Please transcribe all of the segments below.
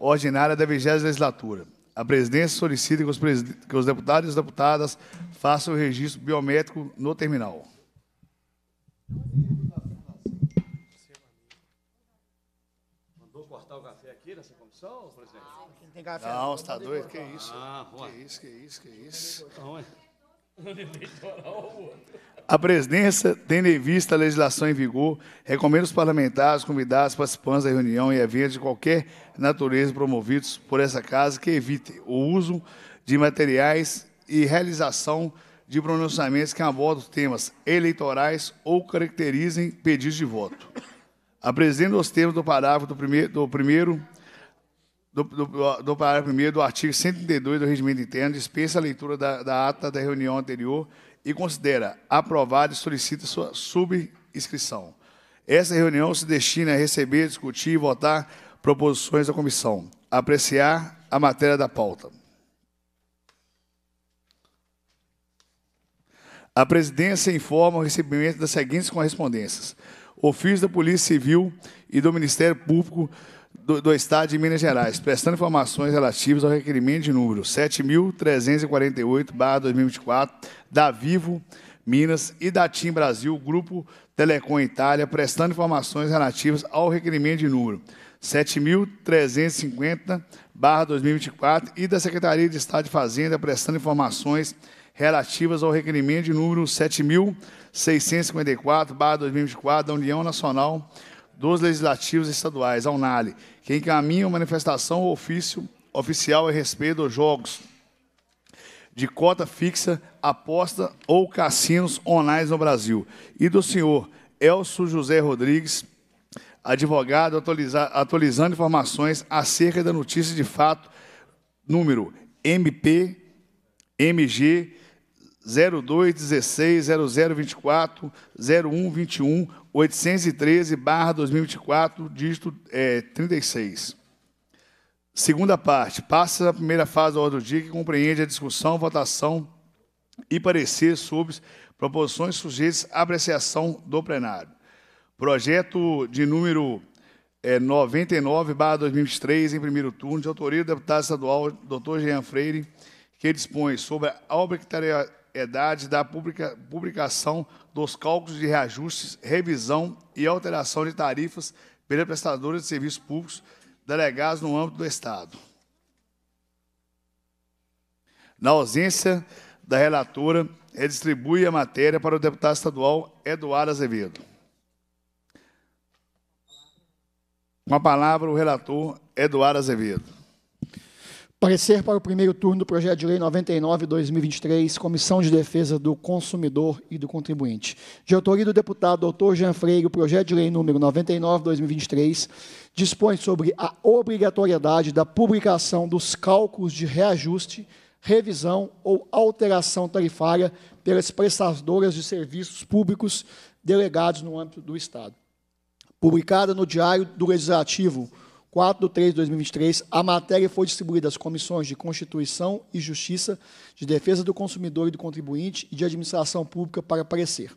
ordinária da 20 legislatura. A presidência solicita que os, presid... que os deputados e as deputadas façam o registro biométrico no terminal. Mandou cortar o café aqui nessa comissão, presidente? Ah, Não, é você está doido? Ah, que isso? que isso, que isso, que isso. Então, é. A presidência, tendo em vista a legislação em vigor, recomenda os parlamentares, convidados, participantes da reunião e eventos de qualquer natureza promovidos por essa casa que evitem o uso de materiais e realização de pronunciamentos que abordam temas eleitorais ou caracterizem pedidos de voto. Apresento os termos do parágrafo do primeiro, do primeiro do, do, do parágrafo 1 do artigo 132 do Regimento Interno dispensa a leitura da, da ata da reunião anterior e considera aprovada e solicita sua subscrição. Essa reunião se destina a receber, discutir e votar proposições da comissão, apreciar a matéria da pauta. A presidência informa o recebimento das seguintes correspondências: ofício da Polícia Civil e do Ministério Público do, do Estado de Minas Gerais, prestando informações relativas ao requerimento de número 7.348-2024 da Vivo Minas e da TIM Brasil, Grupo Telecom Itália, prestando informações relativas ao requerimento de número 7.350-2024 e da Secretaria de Estado de Fazenda, prestando informações relativas ao requerimento de número 7.654-2024 da União Nacional dos Legislativos Estaduais, a que encaminha a manifestação ou ofício oficial a respeito dos jogos de cota fixa, aposta ou cassinos online no Brasil. E do senhor Elso José Rodrigues, advogado, atualiza, atualizando informações acerca da notícia de fato, número MP, MG 02 0121 813 barra 2024, dígito é, 36. Segunda parte, passa a primeira fase da ordem do dia que compreende a discussão, votação e parecer sobre proposições sujeitas à apreciação do plenário. Projeto de número é, 99 barra 2023, em primeiro turno, de autoria do deputado estadual doutor Jean Freire, que dispõe sobre a da publica, publicação dos cálculos de reajustes, revisão e alteração de tarifas pela prestadora de serviços públicos delegados no âmbito do Estado. Na ausência da relatora, redistribui a matéria para o deputado estadual Eduardo Azevedo. Com a palavra, o relator Eduardo Azevedo. Parecer para o primeiro turno do projeto de lei 99/2023, Comissão de Defesa do Consumidor e do Contribuinte. De autoria do deputado doutor Jean Freire, o projeto de lei número 99/2023 dispõe sobre a obrigatoriedade da publicação dos cálculos de reajuste, revisão ou alteração tarifária pelas prestadoras de serviços públicos delegados no âmbito do Estado. Publicada no Diário do Legislativo, 4 de 3 de 2023, a matéria foi distribuída às comissões de Constituição e Justiça, de Defesa do Consumidor e do Contribuinte e de Administração Pública para parecer.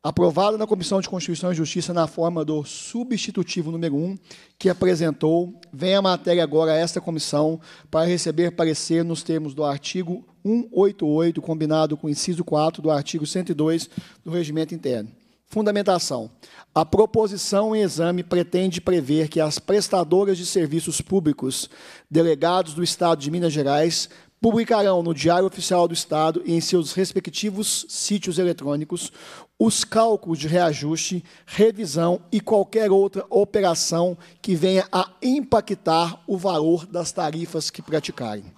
Aprovada na Comissão de Constituição e Justiça na forma do substitutivo número 1, que apresentou, vem a matéria agora a esta comissão para receber parecer nos termos do artigo 188, combinado com o inciso 4 do artigo 102 do Regimento Interno. Fundamentação. A proposição em exame pretende prever que as prestadoras de serviços públicos, delegados do Estado de Minas Gerais, publicarão no Diário Oficial do Estado e em seus respectivos sítios eletrônicos os cálculos de reajuste, revisão e qualquer outra operação que venha a impactar o valor das tarifas que praticarem.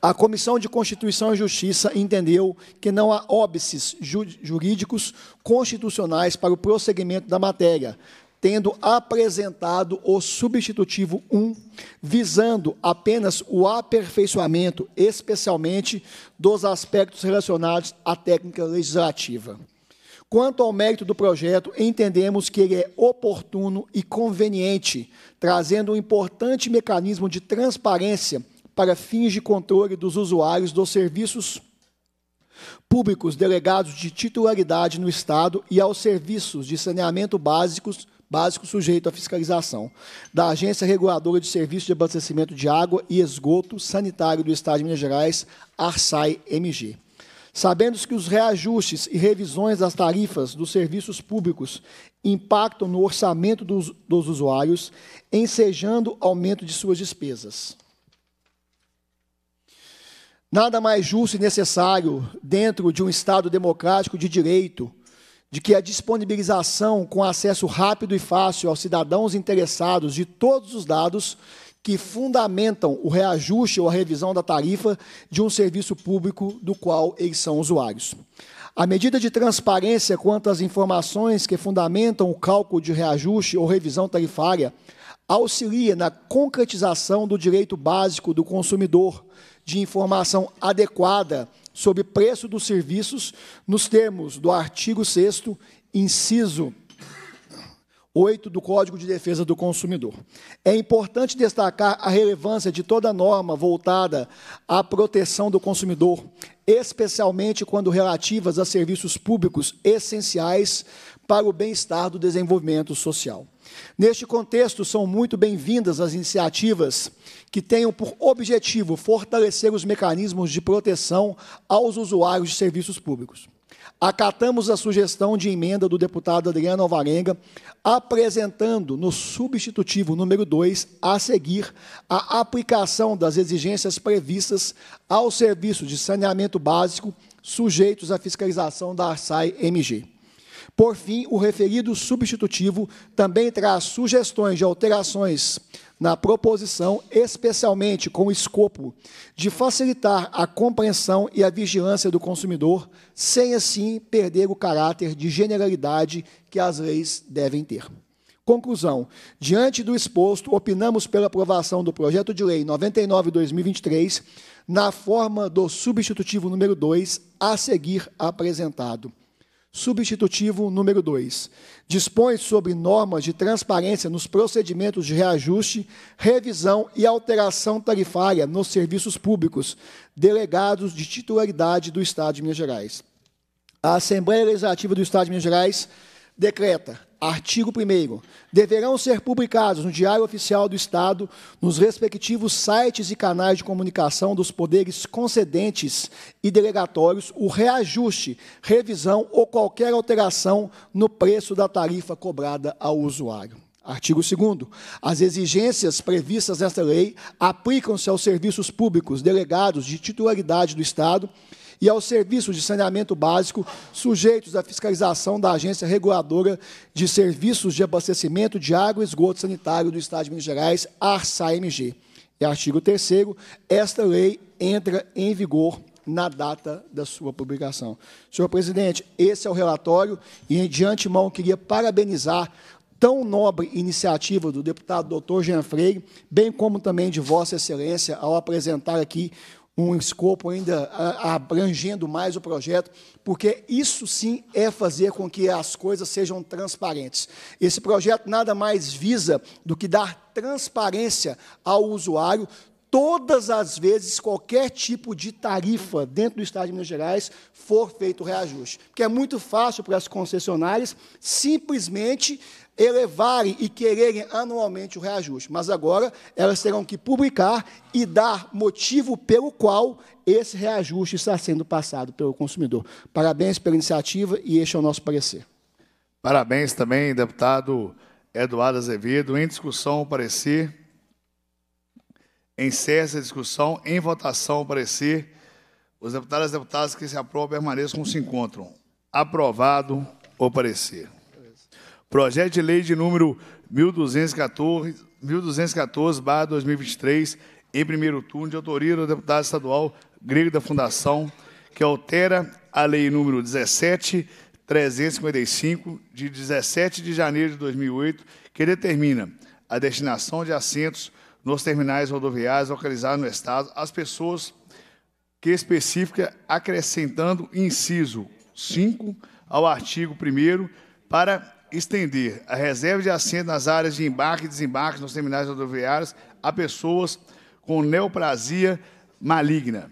A Comissão de Constituição e Justiça entendeu que não há óbices jurídicos constitucionais para o prosseguimento da matéria, tendo apresentado o substitutivo 1, visando apenas o aperfeiçoamento, especialmente dos aspectos relacionados à técnica legislativa. Quanto ao mérito do projeto, entendemos que ele é oportuno e conveniente, trazendo um importante mecanismo de transparência para fins de controle dos usuários dos serviços públicos delegados de titularidade no Estado e aos serviços de saneamento básicos, básico sujeito à fiscalização da Agência Reguladora de Serviços de Abastecimento de Água e Esgoto Sanitário do Estado de Minas Gerais, ARSAI-MG. Sabendo que os reajustes e revisões das tarifas dos serviços públicos impactam no orçamento dos, dos usuários, ensejando aumento de suas despesas. Nada mais justo e necessário dentro de um Estado democrático de direito de que a disponibilização com acesso rápido e fácil aos cidadãos interessados de todos os dados que fundamentam o reajuste ou a revisão da tarifa de um serviço público do qual eles são usuários. A medida de transparência quanto às informações que fundamentam o cálculo de reajuste ou revisão tarifária auxilia na concretização do direito básico do consumidor, de informação adequada sobre preço dos serviços, nos termos do artigo 6, inciso 8 do Código de Defesa do Consumidor. É importante destacar a relevância de toda norma voltada à proteção do consumidor, especialmente quando relativas a serviços públicos essenciais para o bem-estar do desenvolvimento social. Neste contexto, são muito bem-vindas as iniciativas que tenham por objetivo fortalecer os mecanismos de proteção aos usuários de serviços públicos. Acatamos a sugestão de emenda do deputado Adriano Alvarenga, apresentando no substitutivo número 2 a seguir a aplicação das exigências previstas ao serviço de saneamento básico sujeitos à fiscalização da ARSAI-MG. Por fim, o referido substitutivo também traz sugestões de alterações na proposição, especialmente com o escopo de facilitar a compreensão e a vigilância do consumidor, sem assim perder o caráter de generalidade que as leis devem ter. Conclusão. Diante do exposto, opinamos pela aprovação do projeto de lei 99/2023 na forma do substitutivo número 2 a seguir apresentado. Substitutivo número 2. Dispõe sobre normas de transparência nos procedimentos de reajuste, revisão e alteração tarifária nos serviços públicos, delegados de titularidade do Estado de Minas Gerais. A Assembleia Legislativa do Estado de Minas Gerais decreta, artigo 1 deverão ser publicados no Diário Oficial do Estado, nos respectivos sites e canais de comunicação dos poderes concedentes e delegatórios, o reajuste, revisão ou qualquer alteração no preço da tarifa cobrada ao usuário. Artigo 2 As exigências previstas nesta lei aplicam-se aos serviços públicos delegados de titularidade do Estado e aos serviços de saneamento básico, sujeitos à fiscalização da Agência Reguladora de Serviços de Abastecimento de Água e Esgoto Sanitário do Estado de Minas Gerais, ARSA-MG. E artigo 3 esta lei entra em vigor na data da sua publicação. Senhor presidente, esse é o relatório e, de antemão, queria parabenizar tão nobre iniciativa do deputado doutor Jean Freire, bem como também de Vossa Excelência, ao apresentar aqui um escopo ainda abrangendo mais o projeto, porque isso sim é fazer com que as coisas sejam transparentes. Esse projeto nada mais visa do que dar transparência ao usuário todas as vezes qualquer tipo de tarifa dentro do Estado de Minas Gerais for feito reajuste. Porque é muito fácil para as concessionárias simplesmente elevarem e quererem anualmente o reajuste. Mas agora elas terão que publicar e dar motivo pelo qual esse reajuste está sendo passado pelo consumidor. Parabéns pela iniciativa e este é o nosso parecer. Parabéns também, deputado Eduardo Azevedo. Em discussão, o parecer. Encerra-se a discussão. Em votação, parecer. Os deputados e deputadas que se aprovam permaneçam como se encontram. Aprovado o parecer. Projeto de lei de número 1214, 1214 2023, em primeiro turno, de autoria do deputado estadual Grego da Fundação, que altera a lei número 17355 de 17 de janeiro de 2008, que determina a destinação de assentos nos terminais rodoviários localizados no Estado as pessoas que especifica, acrescentando inciso 5 ao artigo 1 para estender a reserva de assento nas áreas de embarque e desembarque nos terminais rodoviários a pessoas com neoplasia maligna.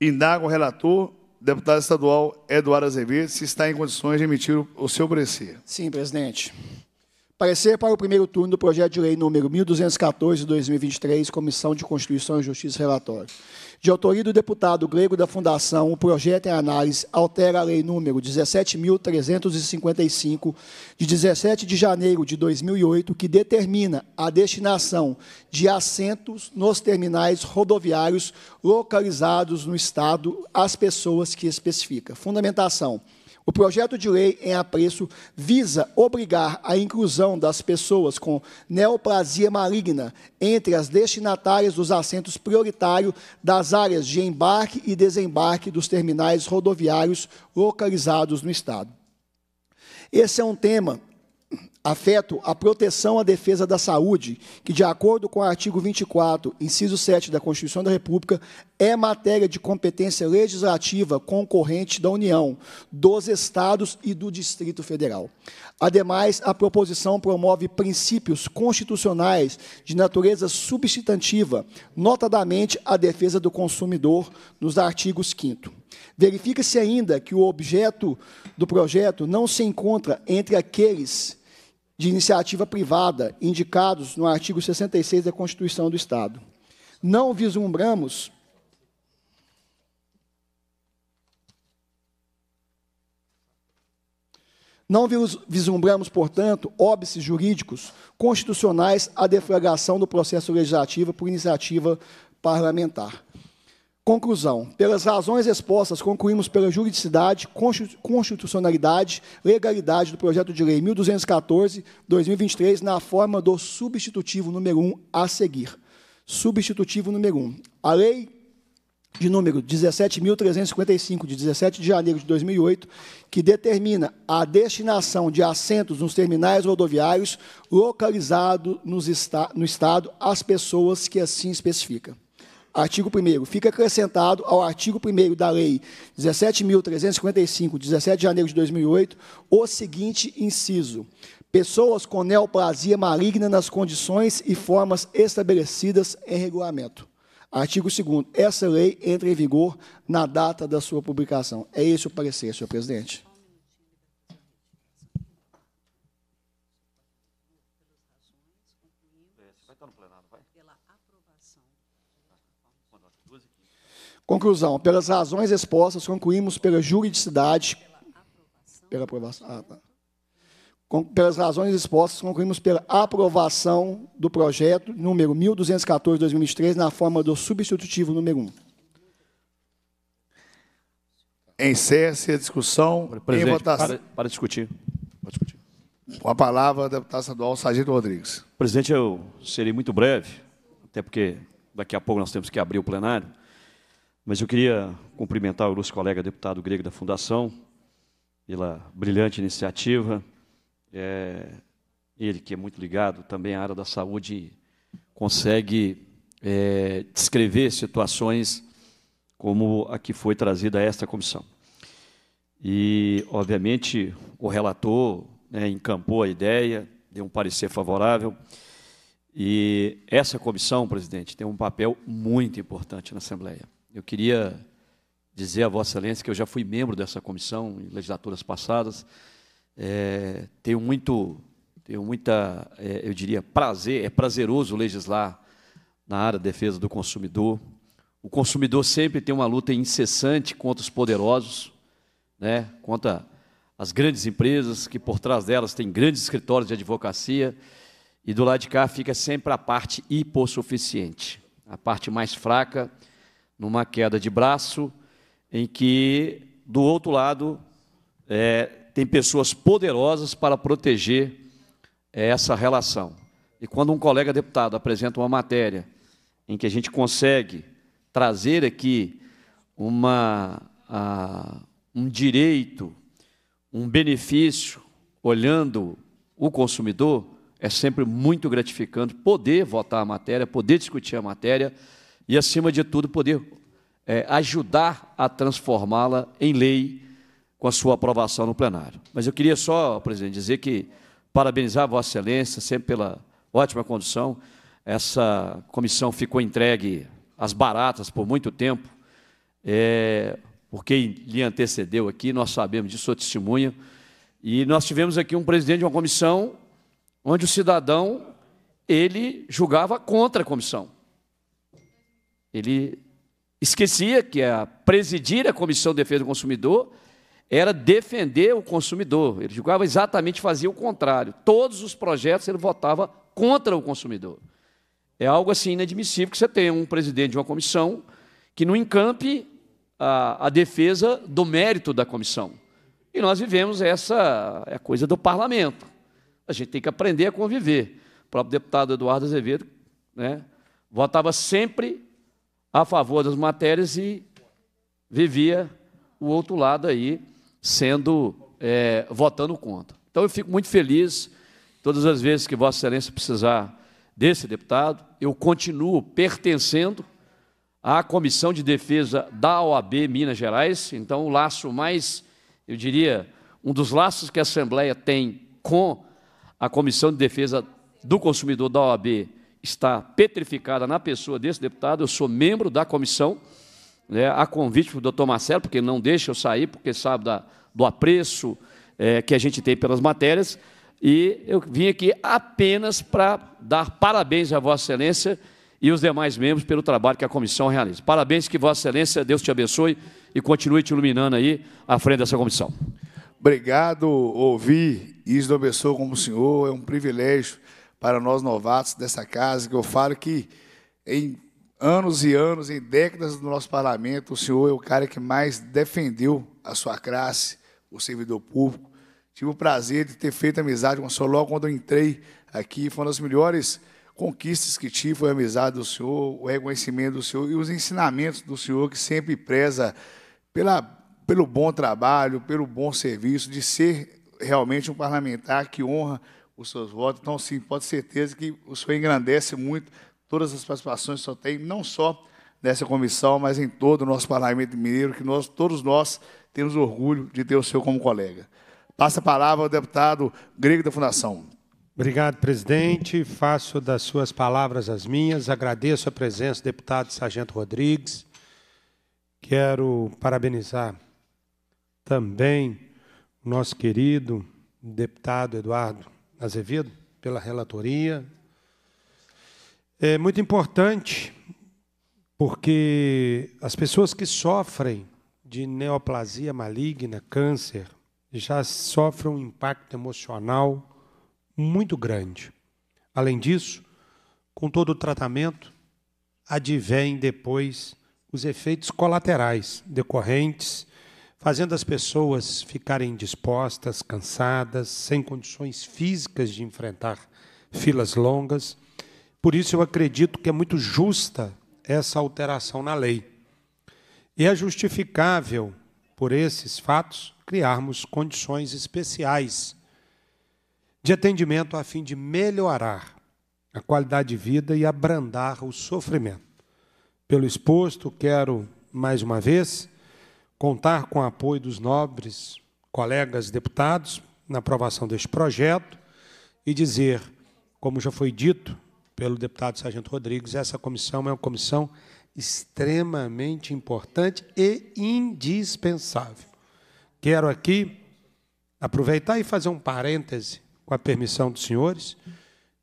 indago o relator, deputado estadual Eduardo Azevedo, se está em condições de emitir o seu parecer. Sim, presidente. Parecer para o primeiro turno do projeto de lei número 1214 de 2023, Comissão de Constituição e Justiça Relatório. De autoria do deputado Grego da Fundação, o projeto em análise altera a lei número 17.355, de 17 de janeiro de 2008, que determina a destinação de assentos nos terminais rodoviários localizados no Estado às pessoas que especifica. Fundamentação. O projeto de lei em apreço visa obrigar a inclusão das pessoas com neoplasia maligna entre as destinatárias dos assentos prioritários das áreas de embarque e desembarque dos terminais rodoviários localizados no Estado. Esse é um tema afeto a proteção à defesa da saúde, que, de acordo com o artigo 24, inciso 7 da Constituição da República, é matéria de competência legislativa concorrente da União, dos Estados e do Distrito Federal. Ademais, a proposição promove princípios constitucionais de natureza substantiva, notadamente a defesa do consumidor, nos artigos 5 Verifica-se ainda que o objeto do projeto não se encontra entre aqueles de iniciativa privada indicados no artigo 66 da Constituição do Estado. Não vislumbramos Não vislumbramos, portanto, óbices jurídicos constitucionais à deflagração do processo legislativo por iniciativa parlamentar. Conclusão: pelas razões expostas, concluímos pela juridicidade, constitucionalidade, legalidade do projeto de lei 1214/2023 na forma do substitutivo número 1 a seguir. Substitutivo número 1. A lei de número 17.355, de 17 de janeiro de 2008, que determina a destinação de assentos nos terminais rodoviários localizados no Estado às pessoas que assim especifica. Artigo 1 Fica acrescentado ao artigo 1 da Lei 17.355, 17 de janeiro de 2008, o seguinte inciso. Pessoas com neoplasia maligna nas condições e formas estabelecidas em regulamento. Artigo 2 Essa lei entra em vigor na data da sua publicação. É esse o parecer, senhor presidente. Conclusão: pelas razões expostas, concluímos pela juridicidade. Pela aprovação. Ah, tá. Com, pelas razões expostas, concluímos pela aprovação do projeto número 1214-2023, na forma do substitutivo número 1. Encerre-se a discussão Presidente, em votação. Para, para discutir. Pode discutir. Com a palavra, deputado estadual Sargento Rodrigues. Presidente, eu serei muito breve, até porque daqui a pouco nós temos que abrir o plenário. Mas eu queria cumprimentar o nosso colega deputado grego da Fundação pela brilhante iniciativa. É, ele, que é muito ligado também à área da saúde, consegue é, descrever situações como a que foi trazida a esta comissão. E, obviamente, o relator né, encampou a ideia, deu um parecer favorável. E essa comissão, presidente, tem um papel muito importante na Assembleia. Eu queria dizer a Vossa Excelência que eu já fui membro dessa comissão em legislaturas passadas. É, tenho muito, tenho muita, é, eu diria, prazer, é prazeroso legislar na área de defesa do consumidor. O consumidor sempre tem uma luta incessante contra os poderosos, né, contra as grandes empresas, que por trás delas tem grandes escritórios de advocacia, e do lado de cá fica sempre a parte hipossuficiente, a parte mais fraca, numa queda de braço, em que do outro lado é, tem pessoas poderosas para proteger é, essa relação. E quando um colega deputado apresenta uma matéria em que a gente consegue trazer aqui uma, a, um direito, um benefício, olhando o consumidor, é sempre muito gratificante poder votar a matéria, poder discutir a matéria e, acima de tudo, poder é, ajudar a transformá-la em lei com a sua aprovação no plenário. Mas eu queria só, presidente, dizer que parabenizar Vossa Excelência sempre pela ótima condução. Essa comissão ficou entregue às baratas por muito tempo, é, porque lhe antecedeu aqui, nós sabemos disso, sua testemunha. E nós tivemos aqui um presidente de uma comissão onde o cidadão ele julgava contra a comissão. Ele esquecia que a presidir a Comissão de Defesa do Consumidor era defender o consumidor. Ele julgava exatamente fazia o contrário. Todos os projetos ele votava contra o consumidor. É algo assim inadmissível que você tenha um presidente de uma comissão que não encampe a, a defesa do mérito da comissão. E nós vivemos essa é coisa do parlamento. A gente tem que aprender a conviver. O próprio deputado Eduardo Azevedo né, votava sempre a favor das matérias e vivia o outro lado aí sendo é, votando contra. Então eu fico muito feliz todas as vezes que Vossa Excelência precisar desse deputado, eu continuo pertencendo à Comissão de Defesa da OAB Minas Gerais. Então o laço mais, eu diria, um dos laços que a Assembleia tem com a Comissão de Defesa do Consumidor da OAB está petrificada na pessoa desse deputado. Eu sou membro da comissão, né, a convite do doutor Marcelo, porque não deixa eu sair, porque sabe da, do apreço é, que a gente tem pelas matérias. E eu vim aqui apenas para dar parabéns à Vossa Excelência e os demais membros pelo trabalho que a comissão realiza. Parabéns, que Vossa Excelência, Deus te abençoe e continue te iluminando aí à frente dessa comissão. Obrigado, ouvir isso abençoe como o senhor, é um privilégio para nós novatos dessa casa, que eu falo que em anos e anos, em décadas do nosso parlamento, o senhor é o cara que mais defendeu a sua classe, o servidor público. Tive o prazer de ter feito amizade com o senhor logo quando eu entrei aqui. Foi uma das melhores conquistas que tive, foi a amizade do senhor, o reconhecimento do senhor e os ensinamentos do senhor, que sempre preza pela, pelo bom trabalho, pelo bom serviço, de ser realmente um parlamentar que honra os seus votos. Então, sim, pode certeza que o senhor engrandece muito todas as participações que o senhor tem, não só nessa comissão, mas em todo o nosso Parlamento Mineiro, que nós, todos nós temos orgulho de ter o senhor como colega. Passa a palavra ao deputado Grego da Fundação. Obrigado, presidente. Faço das suas palavras as minhas. Agradeço a presença do deputado Sargento Rodrigues. Quero parabenizar também o nosso querido deputado Eduardo Azevedo, pela relatoria. É muito importante, porque as pessoas que sofrem de neoplasia maligna, câncer, já sofrem um impacto emocional muito grande. Além disso, com todo o tratamento, advém depois os efeitos colaterais decorrentes fazendo as pessoas ficarem dispostas, cansadas, sem condições físicas de enfrentar filas longas. Por isso, eu acredito que é muito justa essa alteração na lei. E é justificável, por esses fatos, criarmos condições especiais de atendimento a fim de melhorar a qualidade de vida e abrandar o sofrimento. Pelo exposto, quero, mais uma vez, contar com o apoio dos nobres colegas deputados na aprovação deste projeto e dizer, como já foi dito pelo deputado Sargento Rodrigues, essa comissão é uma comissão extremamente importante e indispensável. Quero aqui aproveitar e fazer um parêntese com a permissão dos senhores.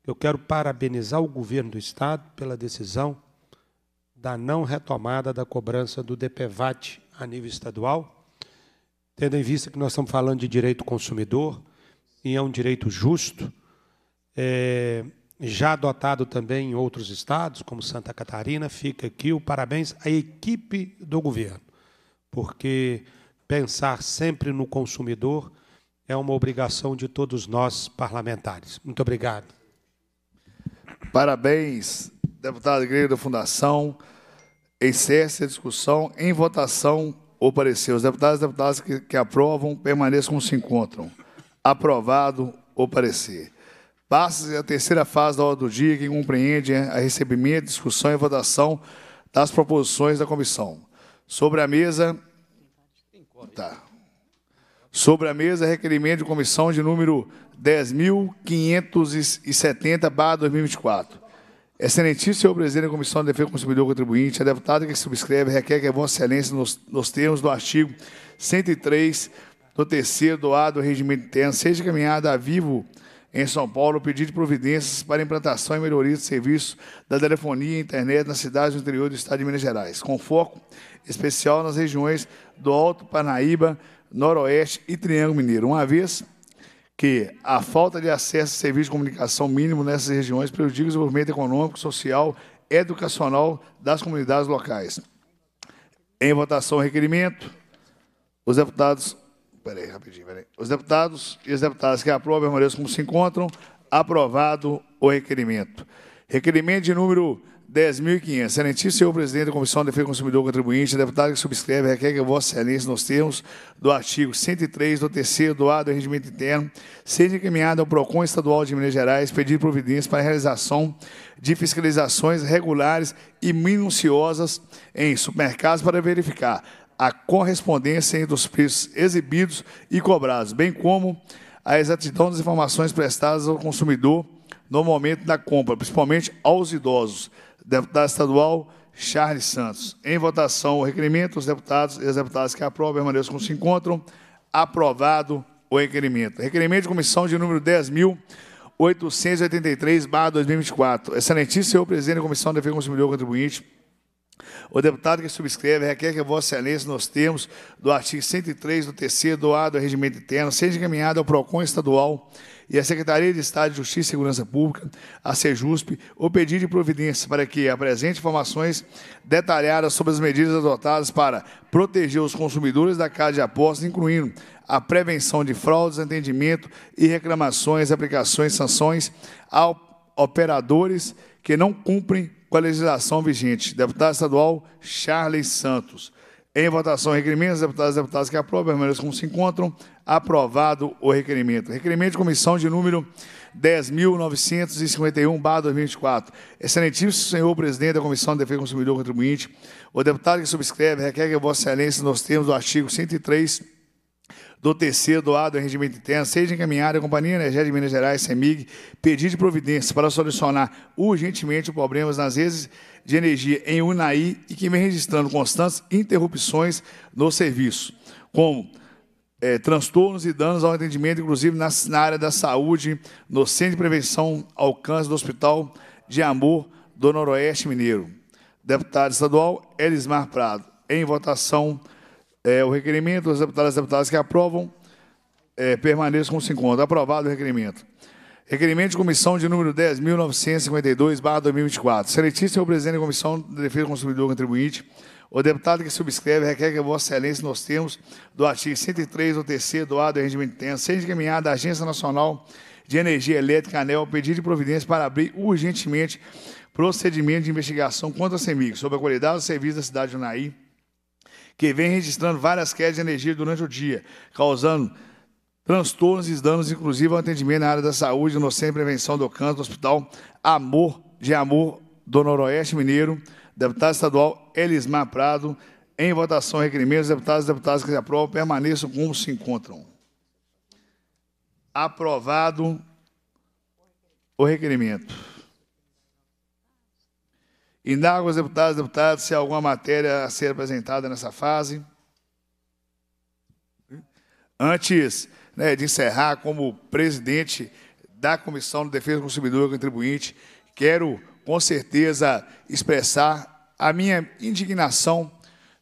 Eu quero parabenizar o governo do Estado pela decisão da não retomada da cobrança do DPVAT a nível estadual, tendo em vista que nós estamos falando de direito consumidor, e é um direito justo, é, já adotado também em outros estados, como Santa Catarina, fica aqui o parabéns à equipe do governo, porque pensar sempre no consumidor é uma obrigação de todos nós parlamentares. Muito obrigado. Parabéns, deputado Igreja da Fundação. Encerra-se a discussão em votação o parecer. Os deputados e deputadas que, que aprovam permaneçam como se encontram. Aprovado o parecer. Passa-se a terceira fase da ordem do dia, que compreende né, a recebimento, discussão e votação das proposições da comissão. Sobre a mesa. Tá. Sobre a mesa, requerimento de comissão de número 10.570, barra 2024 Excelentíssimo senhor presidente da Comissão de Defesa do Consumidor e Contribuinte, a deputada que subscreve requer que a Vossa Excelência, nos, nos termos do artigo 103 do terceiro doado do Regimento Interno, seja encaminhada a vivo em São Paulo o pedido de providências para implantação e melhoria de serviço da telefonia e internet nas cidades do interior do estado de Minas Gerais, com foco especial nas regiões do Alto Parnaíba, Noroeste e Triângulo Mineiro. Uma vez que a falta de acesso a serviços de comunicação mínimo nessas regiões prejudica o desenvolvimento econômico, social, educacional das comunidades locais. Em votação, requerimento. Os deputados. Peraí, rapidinho, peraí. Os deputados e as deputadas que aprovam permaneçam como se encontram. Aprovado o requerimento. Requerimento de número 10.500. Excelentíssimo senhor presidente da Comissão de Defesa do Consumidor Contribuinte, deputado que subscreve, requer que a Vossa Excelência, nos termos do artigo 103 do terceiro do ar do Regimento Interno, seja encaminhado ao PROCON Estadual de Minas Gerais pedir providências para a realização de fiscalizações regulares e minuciosas em supermercados para verificar a correspondência entre os preços exibidos e cobrados, bem como a exatidão das informações prestadas ao consumidor no momento da compra, principalmente aos idosos. Deputado estadual Charles Santos. Em votação, o requerimento, os deputados e as deputadas que aprovam permaneçam como se encontram. Aprovado o requerimento. Requerimento de comissão de número 10.883-2024. Excelentíssimo senhor presidente da Comissão de Defesa do Consumidor Contribuinte, o deputado que subscreve requer que Vossa Excelência, nos termos do artigo 103 do TC doado ao Regimento Interno, seja encaminhado ao PROCON estadual e a Secretaria de Estado de Justiça e Segurança Pública, a SEJUSP, o pedido de providência para que apresente informações detalhadas sobre as medidas adotadas para proteger os consumidores da casa de apostas, incluindo a prevenção de fraudes, atendimento e reclamações, aplicações, sanções a operadores que não cumprem com a legislação vigente. Deputado estadual Charles Santos. Em votação, requerimentos, deputados e deputadas que aprovam, permaneçam como se encontram. Aprovado o requerimento. Requerimento de comissão de número 10.951, barra 2024. Excelentíssimo senhor presidente da Comissão de Defesa do Consumidor e Contribuinte, o deputado que subscreve requer que Vossa Excelência, nos termos do artigo 103 do TC, doado em rendimento interno, seja encaminhada à Companhia Energética de Minas Gerais, CEMIG, pedir de providência para solucionar urgentemente os problemas nas redes de energia em Unai e que vem registrando constantes interrupções no serviço, como é, transtornos e danos ao atendimento, inclusive na, na, área da saúde, no Centro de Prevenção ao Câncer do Hospital de Amor do Noroeste Mineiro. Deputado estadual Elismar Prado. Em votação, é, o requerimento, os deputados e deputadas que aprovam, é, permaneçam como se encontra. Aprovado o requerimento. Requerimento de comissão de número 10.952-2024. senhor presidente da Comissão de Defesa do Consumidor Contribuinte, o deputado que subscreve requer que a Vossa Excelência, nos termos do artigo 103 do TC do de do regimento intenso, seja encaminhada à Agência Nacional de Energia Elétrica, ANEL, pedido de providência para abrir urgentemente procedimento de investigação contra a CEMIG sobre a qualidade do serviço da cidade de Unaí, que vem registrando várias quedas de energia durante o dia, causando transtornos e danos, inclusive ao atendimento na área da saúde, no Centro de Prevenção do Câncer do Hospital Amor de Amor do Noroeste Mineiro, deputado estadual Elismar Prado, em votação, requerimentos, deputados e deputadas que se aprovam, permaneçam como se encontram. Aprovado o requerimento. Indago aos deputados e deputadas se há alguma matéria a ser apresentada nessa fase. Antes né, de encerrar, como presidente da Comissão de Defesa do Consumidor e Contribuinte, quero, com certeza, expressar a minha indignação,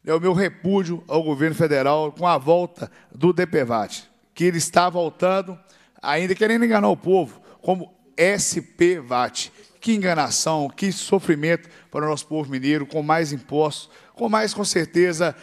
né, o meu repúdio ao governo federal com a volta do DPVAT, que ele está voltando, ainda querendo enganar o povo, como SPVAT, que enganação, que sofrimento para o nosso povo mineiro, com mais impostos, com mais, com certeza,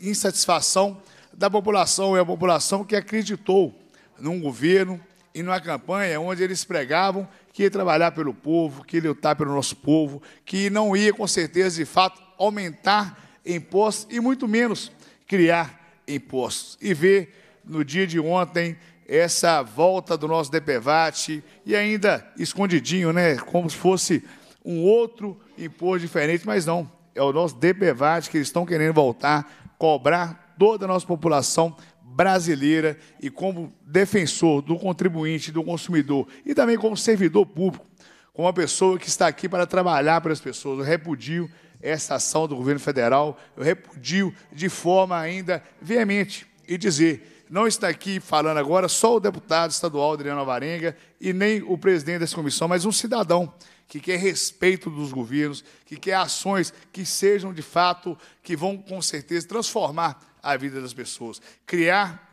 insatisfação da população. e a população que acreditou num governo e numa campanha onde eles pregavam que ia trabalhar pelo povo, que ia lutar pelo nosso povo, que não ia, com certeza, de fato, aumentar impostos e muito menos criar impostos. E ver no dia de ontem essa volta do nosso DPVAT e ainda escondidinho, né? Como se fosse um outro imposto diferente, mas não. É o nosso DPVAT que eles estão querendo voltar, cobrar toda a nossa população brasileira e como defensor do contribuinte, do consumidor e também como servidor público, como uma pessoa que está aqui para trabalhar para as pessoas. Eu repudio essa ação do governo federal, eu repudio de forma ainda veemente e dizer não está aqui falando agora só o deputado estadual Adriano Alvarenga e nem o presidente dessa comissão, mas um cidadão que quer respeito dos governos, que quer ações que sejam de fato, que vão com certeza transformar a vida das pessoas. Criar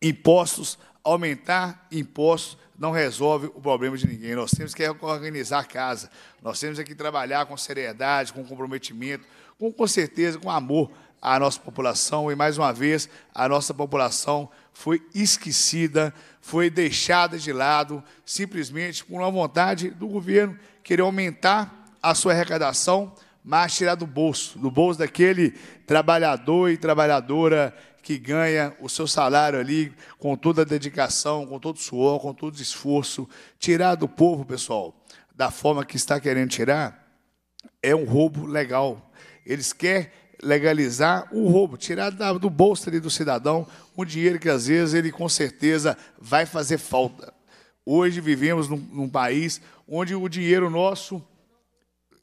impostos, aumentar impostos, não resolve o problema de ninguém. Nós temos que organizar a casa, nós temos que trabalhar com seriedade, com comprometimento, com, com certeza, com amor à nossa população e, mais uma vez, a nossa população foi esquecida, foi deixada de lado, simplesmente por uma vontade do governo querer aumentar a sua arrecadação, mas tirar do bolso, do bolso daquele trabalhador e trabalhadora que ganha o seu salário ali com toda a dedicação, com todo o suor, com todo o esforço, tirar do povo, pessoal, da forma que está querendo tirar, é um roubo legal. Eles querem legalizar o roubo, tirar do bolso ali do cidadão o dinheiro que às vezes ele com certeza vai fazer falta. Hoje vivemos num, num país onde o dinheiro nosso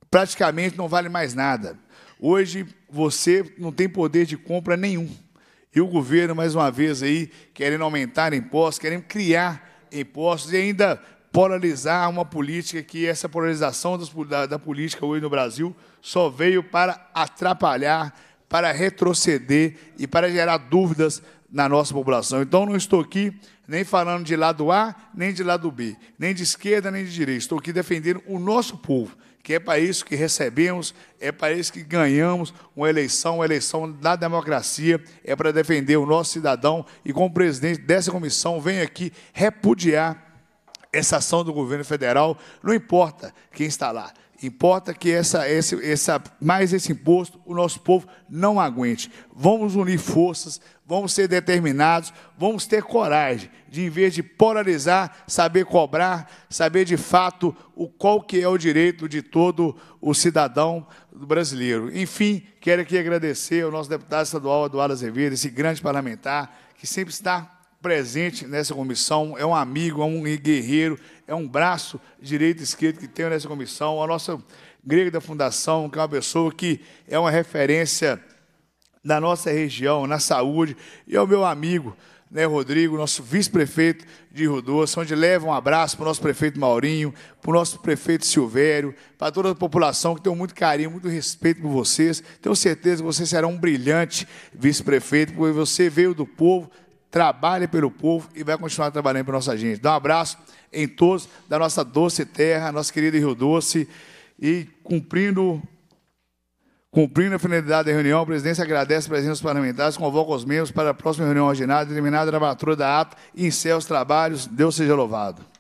praticamente não vale mais nada. Hoje você não tem poder de compra nenhum. E o governo, mais uma vez, aí, querendo aumentar impostos, querendo criar impostos e ainda polarizar uma política que essa polarização da, da política hoje no Brasil só veio para atrapalhar, para retroceder e para gerar dúvidas na nossa população. Então, não estou aqui nem falando de lado A, nem de lado B, nem de esquerda, nem de direita. Estou aqui defendendo o nosso povo, que é para isso que recebemos, é para isso que ganhamos uma eleição, uma eleição da democracia, é para defender o nosso cidadão. E como presidente dessa comissão, venho aqui repudiar essa ação do governo federal, não importa quem está lá. Importa que essa, essa, mais esse imposto o nosso povo não aguente. Vamos unir forças, vamos ser determinados, vamos ter coragem de, em vez de polarizar, saber cobrar, saber de fato o qual que é o direito de todo o cidadão brasileiro. Enfim, quero aqui agradecer ao nosso deputado estadual Eduardo Azevedo, esse grande parlamentar que sempre está presente nessa comissão, é um amigo, é um guerreiro, é um braço direito e esquerdo que tem nessa comissão, a nossa grega da fundação, que é uma pessoa que é uma referência na nossa região, na saúde, e é o meu amigo, né, Rodrigo, nosso vice-prefeito de Rodoço, onde leva um abraço para o nosso prefeito Maurinho, para o nosso prefeito Silvério, para toda a população que tem muito carinho, muito respeito por vocês. Tenho certeza que você será um brilhante vice-prefeito, porque você veio do povo, trabalha pelo povo e vai continuar trabalhando para nossa gente. Dá um abraço em todos da nossa doce terra, nosso querido Rio Doce, e cumprindo Cumprindo a finalidade da reunião, a presidência agradece a presença dos parlamentares, convoca os membros para a próxima reunião ordinária, determinada a gravatura da ata e encerra os trabalhos. Deus seja louvado.